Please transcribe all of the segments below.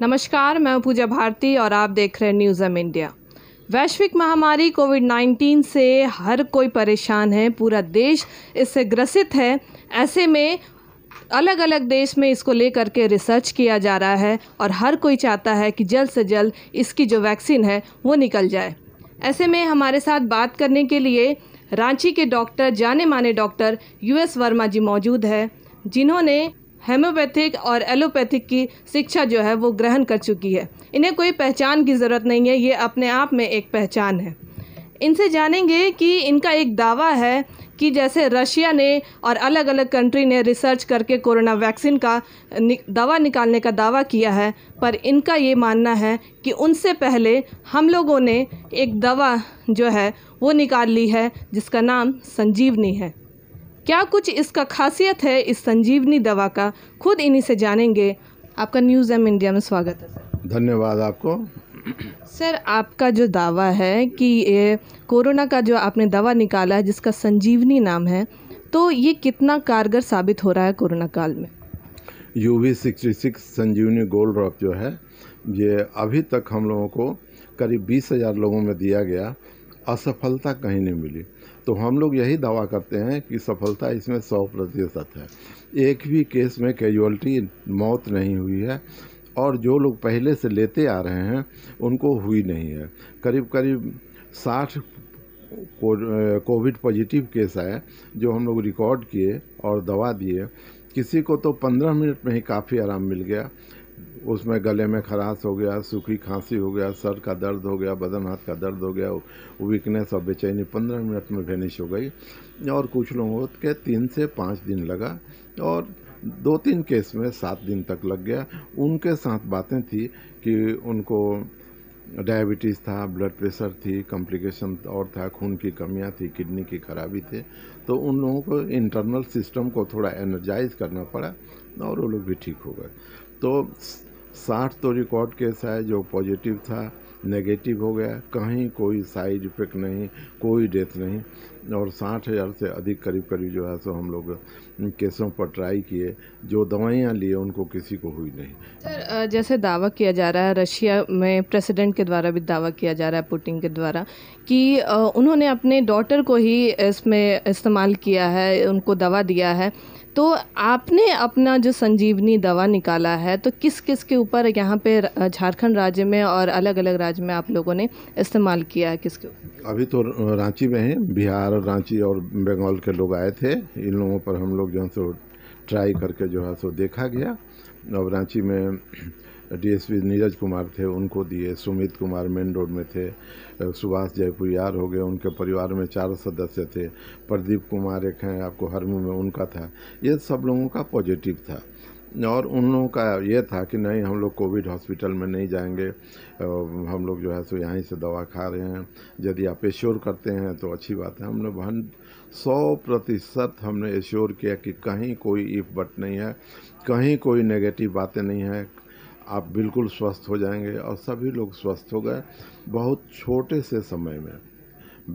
नमस्कार मैं पूजा भारती और आप देख रहे हैं न्यूज़ एम इंडिया वैश्विक महामारी कोविड 19 से हर कोई परेशान है पूरा देश इससे ग्रसित है ऐसे में अलग अलग देश में इसको लेकर के रिसर्च किया जा रहा है और हर कोई चाहता है कि जल्द से जल्द इसकी जो वैक्सीन है वो निकल जाए ऐसे में हमारे साथ बात करने के लिए रांची के डॉक्टर जाने माने डॉक्टर यूएस वर्मा जी मौजूद है जिन्होंने होम्योपैथिक और एलोपैथिक की शिक्षा जो है वो ग्रहण कर चुकी है इन्हें कोई पहचान की ज़रूरत नहीं है ये अपने आप में एक पहचान है इनसे जानेंगे कि इनका एक दावा है कि जैसे रशिया ने और अलग अलग कंट्री ने रिसर्च करके कोरोना वैक्सीन का नि, दवा निकालने का दावा किया है पर इनका ये मानना है कि उनसे पहले हम लोगों ने एक दवा जो है वो निकाल ली है जिसका नाम संजीवनी है क्या कुछ इसका खासियत है इस संजीवनी दवा का खुद इन्हीं से जानेंगे आपका न्यूज़ एम इंडिया में स्वागत है सर धन्यवाद आपको सर आपका जो दावा है कि ये कोरोना का जो आपने दवा निकाला है जिसका संजीवनी नाम है तो ये कितना कारगर साबित हो रहा है कोरोना काल में U V sixty six Sanjeevani gold drop जो है ये अभी तक हम लोगों को करीब बीस हज़ार लोगों में दिया गया असफलता कहीं नहीं मिली तो हम लोग यही दावा करते हैं कि सफलता इसमें सौ प्रतिशत है एक भी केस में कैजुअलिटी मौत नहीं हुई है और जो लोग पहले से लेते आ रहे हैं उनको हुई नहीं है करीब करीब साठ कोविड पॉजिटिव केस आए जो हम लोग रिकॉर्ड किए और दवा दिए किसी को तो पंद्रह मिनट में ही काफ़ी आराम मिल गया उसमें गले में खराश हो गया सूखी खांसी हो गया सर का दर्द हो गया बदन हाथ का दर्द हो गया वीकनेस और बेचैनी पंद्रह मिनट में फिनिश हो गई और कुछ लोगों के तीन से पाँच दिन लगा और दो तीन केस में सात दिन तक लग गया उनके साथ बातें थी कि उनको डायबिटीज़ था ब्लड प्रेशर थी कॉम्प्लिकेशन और था खून की कमियां थी किडनी की खराबी थी तो उन लोगों को इंटरनल सिस्टम को थोड़ा एनर्जाइज करना पड़ा और वो लोग भी ठीक हो गए तो साठ तो रिकॉर्ड केस है जो पॉजिटिव था नेगेटिव हो गया कहीं कोई साइड इफेक्ट नहीं कोई डेथ नहीं और साठ हज़ार से अधिक करीब करीब जो है सो हम लोग केसों पर ट्राई किए जो दवाइयाँ लिए उनको किसी को हुई नहीं सर जैसे दावा किया जा रहा है रशिया में प्रेसिडेंट के द्वारा भी दावा किया जा रहा है पुटिन के द्वारा कि उन्होंने अपने डॉटर को ही इसमें इस्तेमाल किया है उनको दवा दिया है तो आपने अपना जो संजीवनी दवा निकाला है तो किस किस के ऊपर यहाँ पे झारखंड राज्य में और अलग अलग राज्य में आप लोगों ने इस्तेमाल किया है किसके अभी तो रांची में है बिहार रांची और बंगाल के लोग आए थे इन लोगों पर हम लोग जो है सो ट्राई करके जो है सो देखा गया अब रांची में डीएसपी नीरज कुमार थे उनको दिए सुमित कुमार मेन रोड में थे सुभाष जयपुरियार हो गए उनके परिवार में चार सदस्य थे प्रदीप कुमार एक हैं आपको हरमू में उनका था ये सब लोगों का पॉजिटिव था और उन लोगों का ये था कि नहीं हम लोग कोविड हॉस्पिटल में नहीं जाएंगे हम लोग जो है सो यहीं से दवा खा रहे हैं यदि आप एश्योर करते हैं तो अच्छी बात है हमने भन सौ प्रतिशत हमने एश्योर किया कि कहीं कोई इफ बट नहीं है कहीं कोई नेगेटिव बातें नहीं है आप बिल्कुल स्वस्थ हो जाएंगे और सभी लोग स्वस्थ हो गए बहुत छोटे से समय में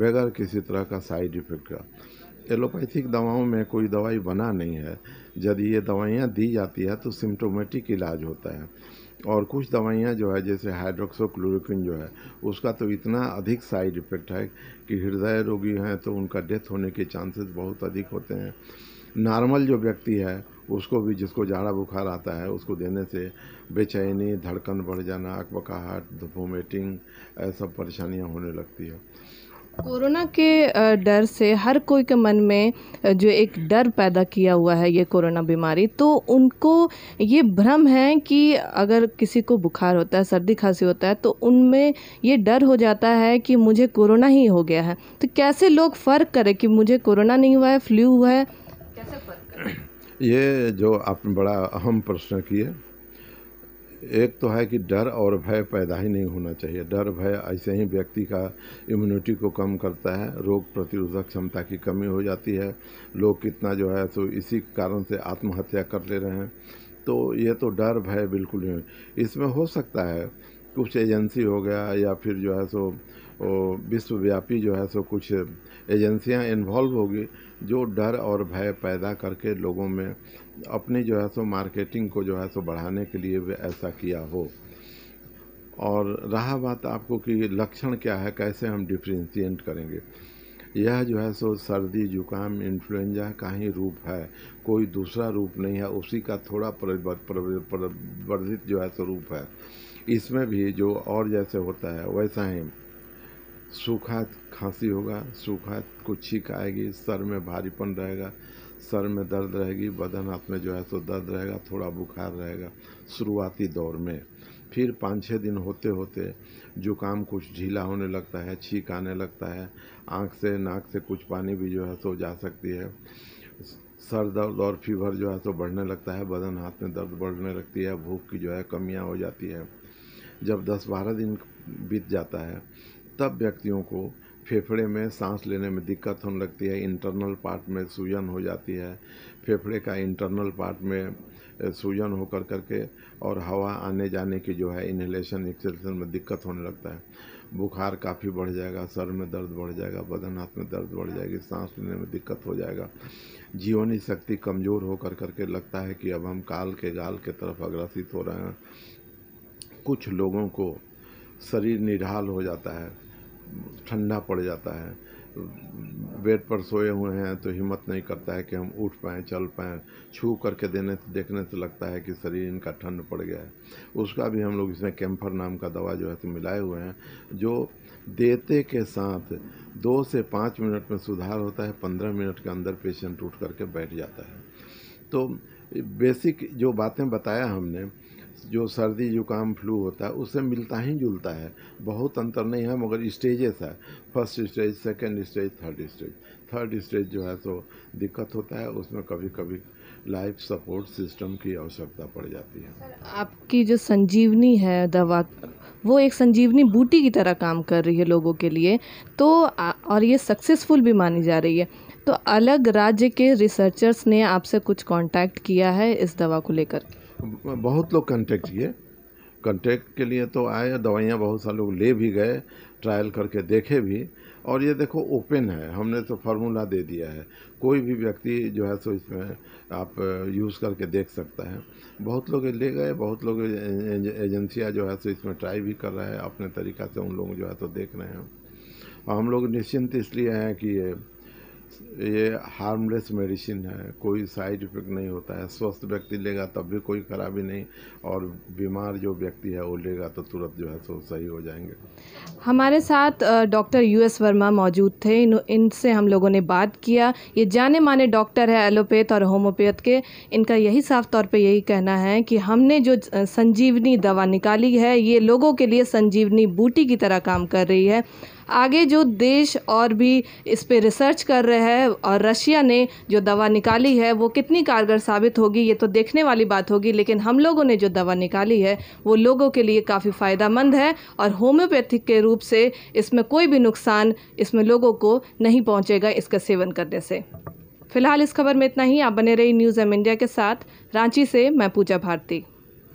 बगैर किसी तरह का साइड इफ़ेक्ट का एलोपैथिक दवाओं में कोई दवाई बना नहीं है यदि ये दवाइयाँ दी जाती है तो सिम्टोमेटिक इलाज होता है और कुछ दवाइयाँ जो है जैसे हाइड्रोक्सोक्लोरोक्विन जो है उसका तो इतना अधिक साइड इफ़ेक्ट है कि हृदय रोगी हैं तो उनका डेथ होने के चांसेस बहुत अधिक होते हैं नॉर्मल जो व्यक्ति है उसको भी जिसको झाड़ा बुखार आता है उसको देने से बेचैनी धड़कन बढ़ जाना अकबकाहट वोमिटिंग सब परेशानियाँ होने लगती है कोरोना के डर से हर कोई के मन में जो एक डर पैदा किया हुआ है ये कोरोना बीमारी तो उनको ये भ्रम है कि अगर किसी को बुखार होता है सर्दी खांसी होता है तो उनमें ये डर हो जाता है कि मुझे कोरोना ही हो गया है तो कैसे लोग फ़र्क करें कि मुझे कोरोना नहीं हुआ है फ्लू हुआ है कैसे फ़र्क करें ये जो आपने बड़ा अहम प्रश्न किया एक तो है कि डर और भय पैदा ही नहीं होना चाहिए डर भय ऐसे ही व्यक्ति का इम्यूनिटी को कम करता है रोग प्रतिरोधक क्षमता की कमी हो जाती है लोग कितना जो है तो इसी कारण से आत्महत्या कर ले रहे हैं तो ये तो डर भय बिल्कुल नहीं इसमें हो सकता है कुछ एजेंसी हो गया या फिर जो है सो विश्वव्यापी जो है सो कुछ एजेंसियां इन्वॉल्व होगी जो डर और भय पैदा करके लोगों में अपनी जो है सो मार्केटिंग को जो है सो बढ़ाने के लिए भी ऐसा किया हो और रहा बात आपको कि लक्षण क्या है कैसे हम डिफ्रेंशिएट करेंगे यह जो है सो सर्दी जुकाम इन्फ्लुएंजा का ही रूप है कोई दूसरा रूप नहीं है उसी का थोड़ा प्रवर्धित जो है सो रूप है इसमें भी जो और जैसे होता है वैसा ही सूखा खांसी होगा सूखा कुछ छींक आएगी सर में भारीपन रहेगा सर में दर्द रहेगी बदन हाथ में जो है सो दर्द रहेगा थोड़ा बुखार रहेगा शुरुआती दौर में फिर पाँच छः दिन होते होते जुकाम कुछ ढीला होने लगता है छींक आने लगता है आँख से नाक से कुछ पानी भी जो है सो जा सकती है सर दर्द और फीवर जो है तो बढ़ने लगता है बदन हाथ में दर्द बढ़ने लगती है भूख की जो है कमियाँ हो जाती है जब दस बारह दिन बीत जाता है तब व्यक्तियों को फेफड़े में सांस लेने में दिक्कत होने लगती है इंटरनल पार्ट में सूजन हो जाती है फेफड़े का इंटरनल पार्ट में सूजन होकर करके और हवा आने जाने की जो है इन्हेलेशन एक्सेलेशन में दिक्कत होने लगता है बुखार काफ़ी बढ़ जाएगा सर में दर्द बढ़ जाएगा बदन हाथ में दर्द बढ़ जाएगी सांस लेने में दिक्कत हो जाएगा जीवनी शक्ति कमज़ोर होकर करके लगता है कि अब हम काल के गाल के तरफ अग्रसित हो रहे हैं कुछ लोगों को शरीर निढाल हो जाता है ठंडा पड़ जाता है बेड पर सोए हुए हैं तो हिम्मत नहीं करता है कि हम उठ पाएँ चल पाएँ छू करके देने से देखने से लगता है कि शरीर इनका ठंड पड़ गया है उसका भी हम लोग इसमें कैम्फर नाम का दवा जो है तो मिलाए हुए हैं जो देते के साथ दो से पाँच मिनट में सुधार होता है पंद्रह मिनट के अंदर पेशेंट उठ करके बैठ जाता है तो बेसिक जो बातें बताया हमने जो सर्दी जुकाम फ्लू होता है उससे मिलता ही जुलता है बहुत अंतर नहीं है मगर स्टेजेस है first stage second stage third stage third stage जो है तो दिक्कत होता है उसमें कभी कभी लाइफ सपोर्ट सिस्टम की आवश्यकता पड़ जाती है आपकी जो संजीवनी है दवा वो एक संजीवनी बूटी की तरह काम कर रही है लोगों के लिए तो और ये सक्सेसफुल भी मानी जा रही है तो अलग राज्य के रिसर्चर्स ने आपसे कुछ कांटेक्ट किया है इस दवा को लेकर बहुत लोग कांटेक्ट किए कांटेक्ट के लिए तो आए दवाइयाँ बहुत सारे लोग ले भी गए ट्रायल करके देखे भी और ये देखो ओपन है हमने तो फार्मूला दे दिया है कोई भी व्यक्ति जो है सो इसमें आप यूज़ uh, करके देख सकता है बहुत लोग ले गए बहुत लोग एजेंसियाँ जो है सो इसमें ट्राई भी कर रहे हैं अपने तरीक़ा से उन लोग जो है तो देख रहे हैं और हम लोग निश्चिंत इसलिए हैं कि ये हार्मलेस मेडिसिन है कोई साइड इफेक्ट नहीं होता है स्वस्थ व्यक्ति लेगा तब भी कोई खराबी नहीं और बीमार जो व्यक्ति है वो लेगा तो तुरंत जो है सो सही हो जाएंगे हमारे साथ डॉक्टर यू एस वर्मा मौजूद थे इन इनसे हम लोगों ने बात किया ये जाने माने डॉक्टर है एलोपैथ और होम्योपैथ के इनका यही साफ तौर पर यही कहना है कि हमने जो संजीवनी दवा निकाली है ये लोगों के लिए संजीवनी बूटी की तरह काम कर रही है आगे जो देश और भी इस पर रिसर्च कर रहे हैं और रशिया ने जो दवा निकाली है वो कितनी कारगर साबित होगी ये तो देखने वाली बात होगी लेकिन हम लोगों ने जो दवा निकाली है वो लोगों के लिए काफ़ी फ़ायदेमंद है और होम्योपैथिक के रूप से इसमें कोई भी नुकसान इसमें लोगों को नहीं पहुँचेगा इसका सेवन करने से फिलहाल इस खबर में इतना ही आप बने रही न्यूज़ एम इंडिया के साथ रांची से मैं पूजा भारती